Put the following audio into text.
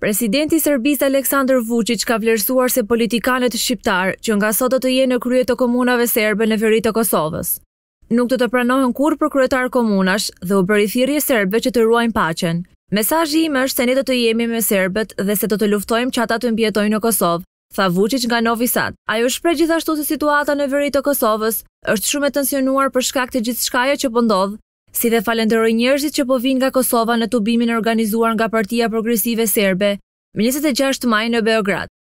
Presidenti Serbis Aleksandr Vucic ka vlerësuar se politikanët shqiptarë që nga sot të të jenë në krye të komunave serbe në veri të Kosovës. Nuk do të pranohën kur për kryetar komunash dhe u bëri thirrje serbëve që të ruajnë paqen. Mesazhi im është se ne do të jemi me serbët dhe se do të luftojmë që ata të mbijetojnë në Kosovë, tha Vucic nga Novi Sad. Ai u shpreh gjithashtu se situata në veri të Kosovës është shumë e tensionuar për shkak të shkaja që po ndodh si dhe falenderoj njerëzit që po vinë nga Kosova në tubimin organizuar nga Partia Progresive Serbe, më 26 maj në Beograd.